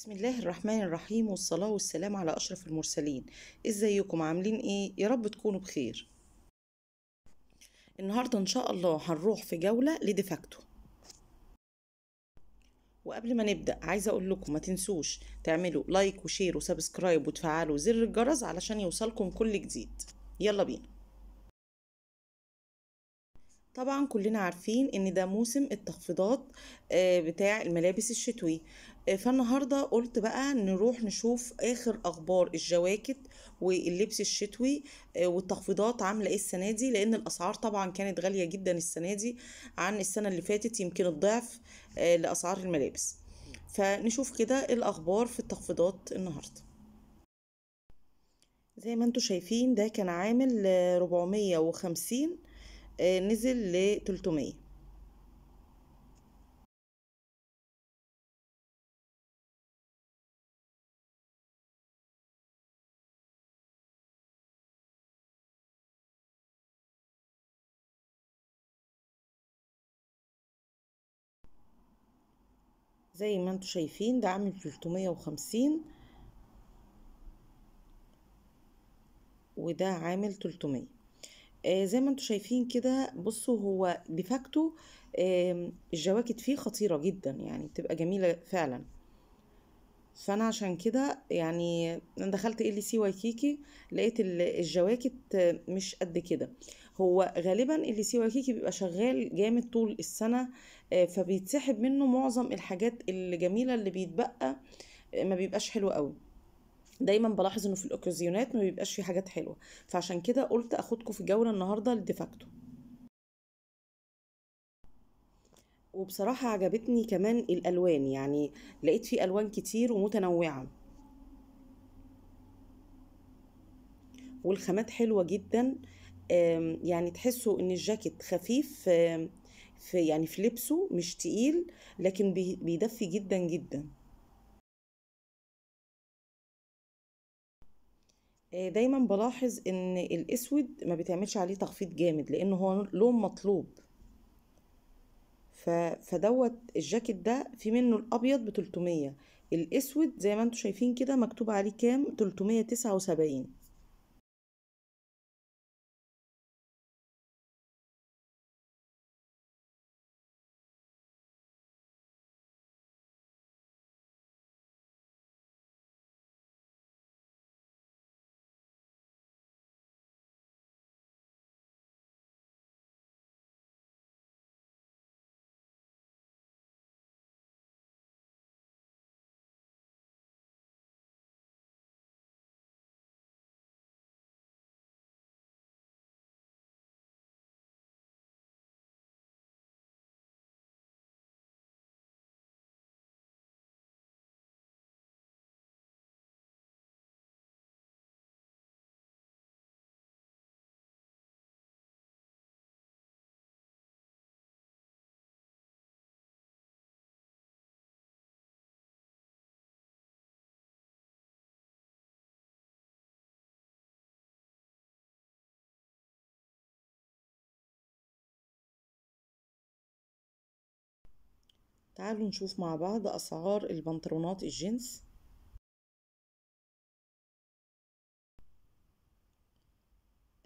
بسم الله الرحمن الرحيم والصلاة والسلام على أشرف المرسلين إزيكم عاملين إيه؟ يا رب تكونوا بخير النهاردة إن شاء الله هنروح في جولة لديفاكتو وقبل ما نبدأ عايزة أقول لكم ما تنسوش تعملوا لايك وشير وسبسكرايب وتفعلوا زر الجرس علشان يوصلكم كل جديد يلا بينا طبعا كلنا عارفين ان ده موسم التخفيضات آه، بتاع الملابس الشتوي آه، فالنهارده قلت بقى نروح نشوف اخر اخبار الجواكت واللبس الشتوي آه، والتخفيضات عامله ايه السنه دي لان الاسعار طبعا كانت غاليه جدا السنه دي عن السنه اللي فاتت يمكن الضعف آه، لاسعار الملابس فنشوف كده الاخبار في التخفيضات النهارده زي ما انتم شايفين ده كان عامل 450 نزل ل 300 زي ما انتم شايفين ده عامل 350 وده عامل 300 آه زي ما انتم شايفين كده بصوا هو ديفاكتو آه الجواكت فيه خطيرة جدا يعني بتبقى جميلة فعلا فانا عشان كده يعني انا دخلت ال سي واي كيكي لقيت الجواكت مش قد كده هو غالبا ال سي واي كيكي بيبقى شغال جامد طول السنه آه، فبيتسحب منه معظم الحاجات الجميله اللي بيتبقى آه، ما بيبقاش حلو قوي دايما بلاحظ انه في الاوكازيونات ما بيبقاش في حاجات حلوه فعشان كده قلت اخدكم في جوله النهارده لديفاكتو وبصراحه عجبتني كمان الالوان يعني لقيت فيه الوان كتير ومتنوعه والخامات حلوه جدا يعني تحسوا ان الجاكيت خفيف في يعني في لبسه مش تقيل لكن بيدفي جدا جدا آه، دايما بلاحظ ان الاسود ما بتعملش عليه تخفيض جامد لان هو لون مطلوب ف... فدوت الجاكيت ده في منه الابيض ب 300 الاسود زي ما انتم شايفين كده مكتوب عليه كام 379 تعالوا نشوف مع بعض أسعار البنطلونات الجينز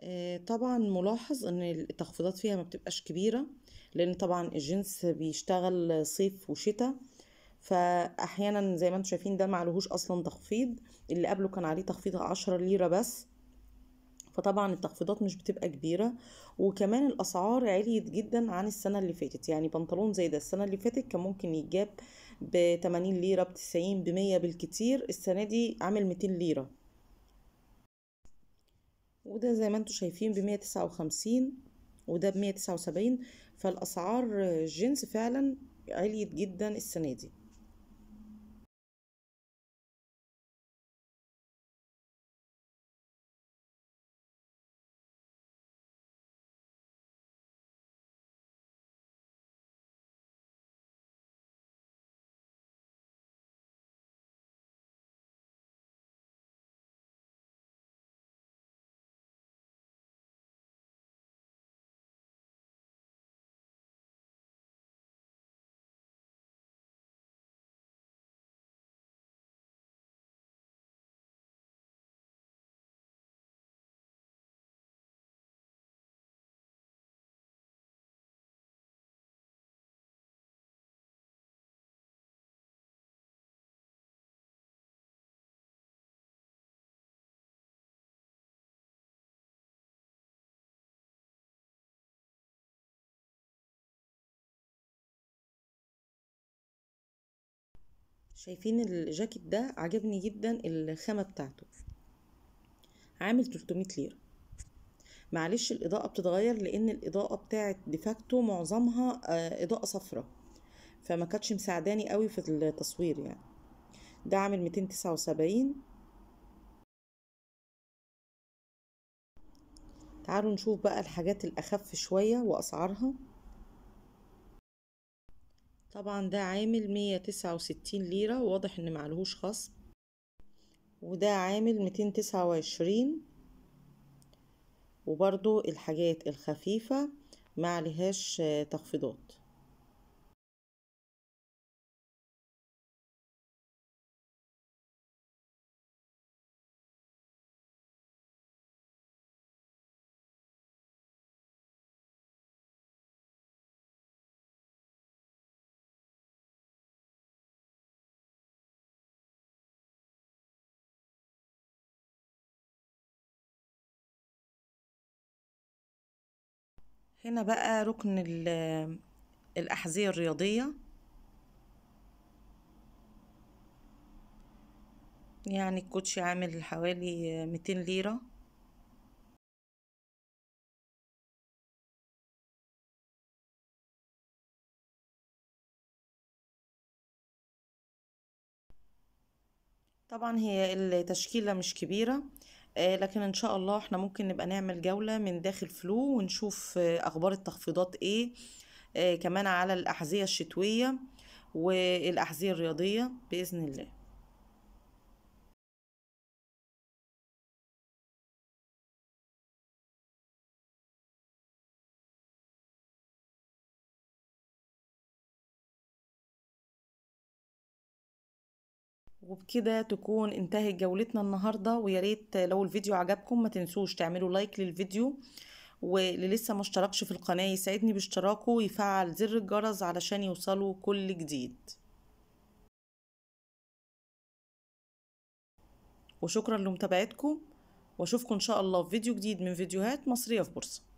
آه، طبعا ملاحظ ان التخفيضات فيها ما بتبقاش كبيرة لان طبعا الجنس بيشتغل صيف وشتاء فاحيانا زي ما انتم شايفين ده معلهوش اصلا تخفيض اللي قبله كان عليه تخفيض عشرة ليرة بس فطبعا التخفيضات مش بتبقى كبيرة وكمان الأسعار عليت جدا عن السنة اللي فاتت يعني بنطلون زي ده السنة اللي فاتت كان ممكن يتجاب ب 80 ليرة ب 90 ب 100 بالكتير السنة دي عامل 200 ليرة وده زي ما انتم شايفين ب 159 وده ب 179 فالأسعار الجينز فعلا عليت جدا السنة دي شايفين الجاكيت ده عجبني جدا الخامة بتاعته عامل 300 ليرة معلش الإضاءة بتتغير لأن الإضاءة بتاعت ديفاكتو معظمها آه، إضاءة صفرة فما كانتش مساعداني قوي في التصوير يعني ده عامل 279 تعالوا نشوف بقى الحاجات الأخف شوية وأسعارها طبعا ده عامل مية تسعة وستين ليرة واضح ان معلهوش خصم وده عامل ميتين تسعة وعشرين وبرضو الحاجات الخفيفة معلهاش تخفيضات هنا بقى ركن الأحذية الرياضية يعني الكوتشي عامل حوالي ميتين ليرة طبعا هي التشكيلة مش كبيرة آه، لكن ان شاء الله احنا ممكن نبقى نعمل جولة من داخل فلو ونشوف آه، اخبار التخفيضات ايه آه، كمان على الاحذية الشتوية والاحذية الرياضية باذن الله وبكده تكون انتهت جولتنا النهارده وياريت لو الفيديو عجبكم ما تنسوش تعملوا لايك للفيديو واللي لسه ما اشتركش في القناه يسعدني باشتراكه ويفعل زر الجرس علشان يوصلوا كل جديد وشكرا لمتابعتكم واشوفكم ان شاء الله في فيديو جديد من فيديوهات مصريه في بورصه